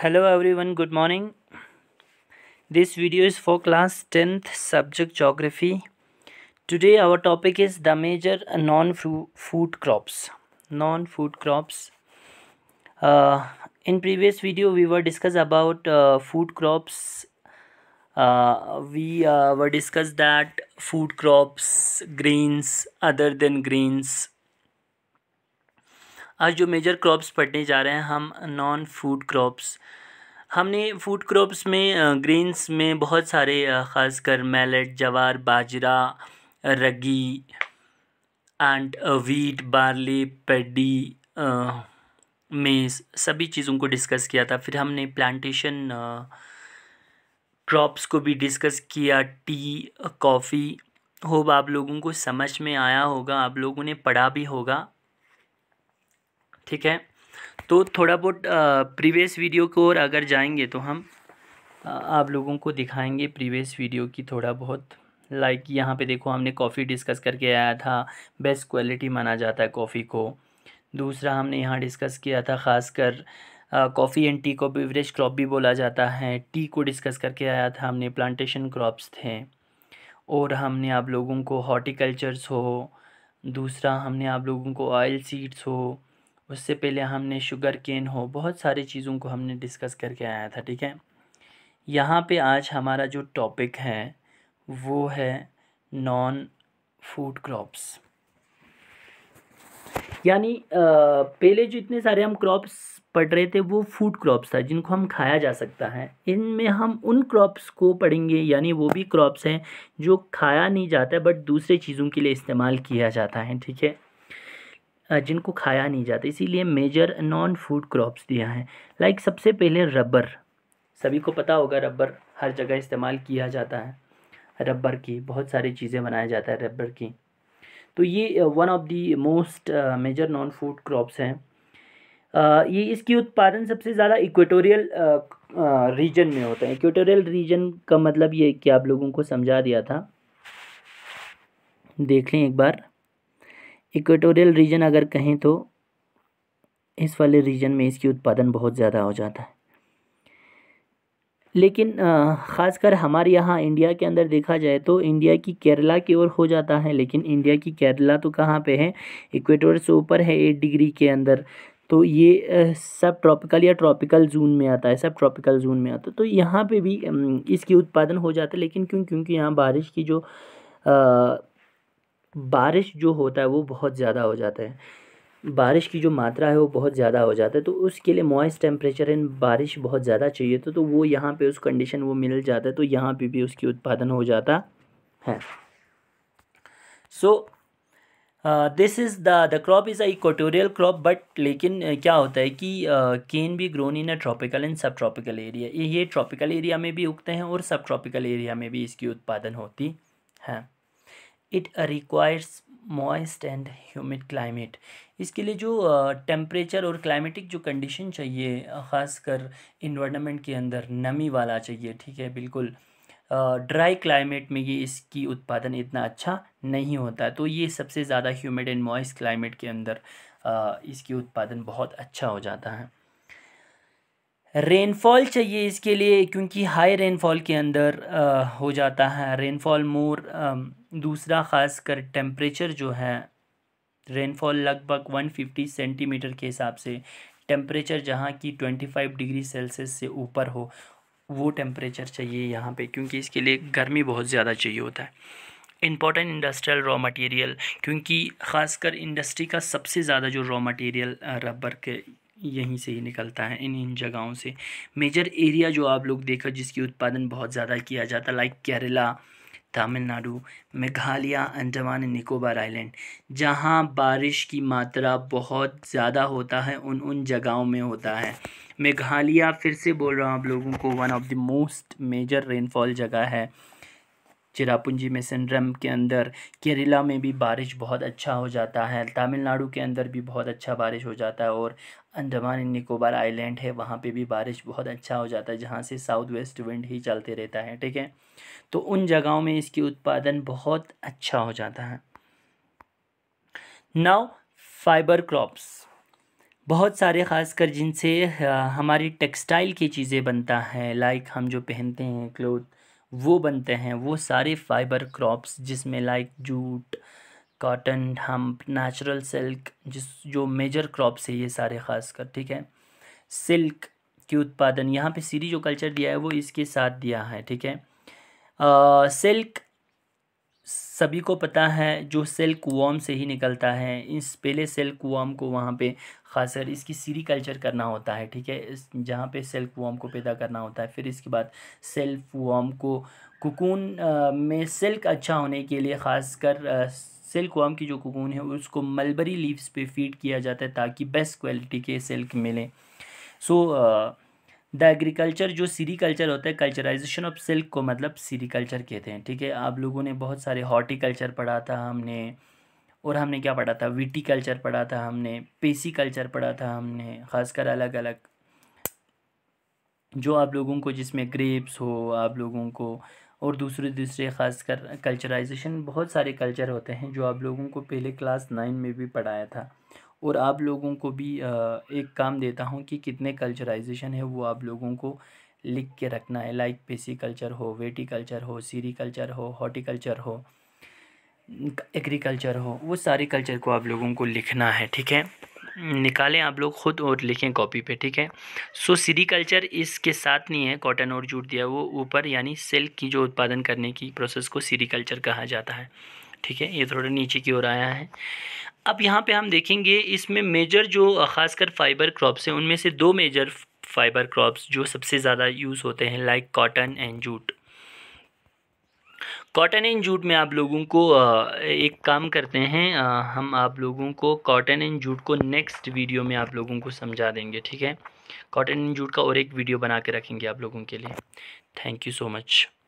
hello everyone good morning this video is for class 10th subject geography today our topic is the major non-food crops non-food crops uh, in previous video we were discussed about uh, food crops uh, we uh, were discussed that food crops grains other than grains आज जो major crops पढ़ने जा रहे हैं हम non food crops हमने food crops में greens में बहुत सारे ख़ासकर millet jowar bajra ragi and wheat barley paddy maize सभी चीज़ों को डिस्कस किया था फिर हमने प्लांटेशन क्रॉप्स को भी डिस्कस किया टी कॉफ़ी होप आप लोगों को समझ में आया होगा आप लोगों ने पढ़ा भी होगा ठीक है तो थोड़ा बहुत प्रीवियस वीडियो को और अगर जाएंगे तो हम आप लोगों को दिखाएंगे प्रीवियस वीडियो की थोड़ा बहुत लाइक यहाँ पे देखो हमने कॉफ़ी डिस्कस करके आया था बेस्ट क्वालिटी माना जाता है कॉफ़ी को दूसरा हमने यहाँ डिस्कस किया था ख़ासकर कॉफ़ी एंड टी को बिवरेज क्रॉप भी बोला जाता है टी को डिस्कस करके आया था हमने प्लांटेशन क्रॉप्स थे और हमने आप लोगों को हॉर्टिकल्चर्स हो दूसरा हमने आप लोगों को ऑयल सीड्स हो उससे पहले हमने शुगर केन हो बहुत सारी चीज़ों को हमने डिस्कस करके आया था ठीक है यहाँ पे आज हमारा जो टॉपिक है वो है नॉन फूड क्रॉप्स यानी पहले जो इतने सारे हम क्रॉप्स पढ़ रहे थे वो फूड क्रॉप्स था जिनको हम खाया जा सकता है इनमें हम उन क्रॉप्स को पढ़ेंगे यानी वो भी क्रॉप्स हैं जो खाया नहीं जाता है बट दूसरे चीज़ों के लिए इस्तेमाल किया जाता है ठीक है जिनको खाया नहीं जाता इसीलिए मेजर नॉन फूड क्रॉप्स दिया है लाइक सबसे पहले रबर सभी को पता होगा रबर हर जगह इस्तेमाल किया जाता है रबर की बहुत सारी चीज़ें बनाया जाता है रबर की तो ये one of the most major non food crops हैं ये इसकी उत्पादन सबसे ज़्यादा इक्वेटोरियल रीजन में होता है इक्वेटोरियल रीजन का मतलब ये कि आप लोगों को समझा दिया था देख लें एक बार इक्वेटोरियल रीजन अगर कहें तो इस वाले रीजन में इसकी उत्पादन बहुत ज़्यादा हो जाता है लेकिन ख़ासकर हमारे यहाँ इंडिया के अंदर देखा जाए तो इंडिया की केरला की ओर हो जाता है लेकिन इंडिया की केरला तो कहाँ पे है इक्वेटोर से ऊपर है एट डिग्री के अंदर तो ये सब ट्रॉपिकल या ट्रॉपिकल जोन में आता है सब ट्रॉपिकल जोन में आता है तो यहाँ पे भी इसकी उत्पादन हो जाता है लेकिन क्यों क्योंकि यहाँ बारिश की जो आ, बारिश जो होता है वो बहुत ज़्यादा हो जाता है बारिश की जो मात्रा है वो बहुत ज़्यादा हो जाता है तो उसके लिए मॉइस्ट टेम्परेचर एंड बारिश बहुत ज़्यादा चाहिए तो तो वो यहाँ पे उस कंडीशन वो मिल जाता है तो यहाँ पे भी उसकी उत्पादन हो जाता है so this is the the crop is a equatorial crop but लेकिन uh, क्या होता है कि can be grown in a tropical and sub tropical area ये ट्रॉपिकल एरिया में भी उगते हैं और सब ट्रॉपिकल एरिया में भी इसकी उत्पादन होती है it requires moist and humid climate इसके लिए जो टेम्परेचर uh, और क्लाइमेटिक जो कंडीशन चाहिए uh, ख़ासकर इन्वायरमेंट के अंदर नमी वाला चाहिए ठीक है बिल्कुल ड्राई uh, क्लाइमेट में ये इसकी उत्पादन इतना अच्छा नहीं होता तो ये सबसे ज़्यादा ह्यूमिड एंड मॉइस्ट क्लाइमेट के अंदर uh, इसकी उत्पादन बहुत अच्छा हो जाता है रेनफॉल चाहिए इसके लिए क्योंकि हाई रेनफॉल के अंदर आ, हो जाता है रेनफॉल मोर दूसरा खासकर टेम्परेचर जो है रेनफॉल लगभग 150 सेंटीमीटर के हिसाब से टेम्परेचर जहाँ की 25 डिग्री सेल्सियस से ऊपर हो वो टेम्परेचर चाहिए यहाँ पे क्योंकि इसके लिए गर्मी बहुत ज़्यादा चाहिए होता है इम्पॉर्टेंट इंडस्ट्रियल रॉ मटेरियल क्योंकि ख़ासकर इंडस्ट्री का सबसे ज़्यादा जो रॉ मटेरियल रबर के यहीं से ही निकलता है इन इन जगहों से मेजर एरिया जो आप लोग देखा जिसकी उत्पादन बहुत ज़्यादा किया जाता लाइक केरला तमिलनाडु मेघालय अंडमान निकोबार आइलैंड जहाँ बारिश की मात्रा बहुत ज़्यादा होता है उन उन जगहों में होता है मेघालय फिर से बोल रहा हूँ आप लोगों को one of the most major rainfall जगह है चिरापुंजी में सिंड्रम के अंदर केरला में भी बारिश बहुत अच्छा हो जाता है तमिलनाडु के अंदर भी बहुत अच्छा बारिश हो जाता है और अंडमान एंड निकोबार आइलैंड है वहाँ पे भी बारिश बहुत अच्छा हो जाता है जहाँ से साउथ वेस्ट विंड ही चलते रहता है ठीक है तो उन जगहों में इसकी उत्पादन बहुत अच्छा हो जाता है नाउ फाइबर क्रॉप्स बहुत सारे खासकर जिनसे हमारी टेक्सटाइल की चीज़ें बनता है लाइक हम जो पहनते हैं क्लोथ वो बनते हैं वो सारे फाइबर क्रॉप्स जिसमें like jute cotton hemp natural silk जिस जो मेजर क्रॉप्स है ये सारे खासकर ठीक है सिल्क के उत्पादन यहाँ पे सीरी जो कल्चर दिया है वो इसके साथ दिया है ठीक है सिल्क सभी को पता है जो सिल्क वॉम से ही निकलता है इस पहले सिल्क वॉम को वहाँ पे खासकर इसकी सीरी कल्चर करना होता है ठीक है इस जहाँ पे सेल्फ वॉम को पैदा करना होता है फिर इसके बाद सेल्फ वॉम को कुकून में सिल्क अच्छा होने के लिए ख़ासकर सिल्क वाम की जो कुकून है उसको मलबरी लीव्स पे फीड किया जाता है ताकि बेस्ट क्वालिटी के सिल्क मिलें सो so, द एग्रीकल्चर जो सीरी कल्चर होता है कल्चराइजेशन ऑफ सिल्क को मतलब सीरी कल्चर कहते हैं ठीक है आप लोगों ने बहुत सारे हॉर्टिकल्चर पढ़ा था हमने और हमने क्या पढ़ा था विटी कल्चर पढ़ा था हमने पेसी कल्चर पढ़ा था हमने ख़ासकर अलग अलग जो आप लोगों को जिसमें ग्रेप्स हो आप लोगों को और दूसरे दूसरे ख़ासकर कल्चराइजेशन बहुत सारे कल्चर होते हैं जो आप लोगों को पहले क्लास नाइन में भी पढ़ाया था और आप लोगों को भी एक काम देता हूँ कि कितने कल्चराइजेशन है वो आप लोगों को लिख के रखना है लाइक पेसी कल्चर हो वेटी कल्चर हो सीरी कल्चर हो हॉर्टिकल्चर हो एग्रीकल्चर हो वो सारे कल्चर को आप लोगों को लिखना है ठीक है निकालें आप लोग ख़ुद और लिखें कॉपी पे ठीक है सो सीरी कल्चर इसके साथ नहीं है कॉटन और जूट दिया वो ऊपर यानी सिल्क की जो उत्पादन करने की प्रोसेस को सीरी कल्चर कहा जाता है ठीक है ये थोड़ा नीचे की ओर आया है अब यहाँ पे हम देखेंगे इसमें मेजर जो ख़ासकर फाइबर क्रॉप्स हैं उनमें से दो मेजर फाइबर क्रॉप्स जो सबसे ज़्यादा यूज़ होते हैं like cotton and jute cotton and jute में आप लोगों को एक काम करते हैं हम आप लोगों को कॉटन एंड जूट को नेक्स्ट वीडियो में आप लोगों को समझा देंगे ठीक है कॉटन एंड जूट का और एक वीडियो बना के रखेंगे आप लोगों के लिए थैंक यू सो मच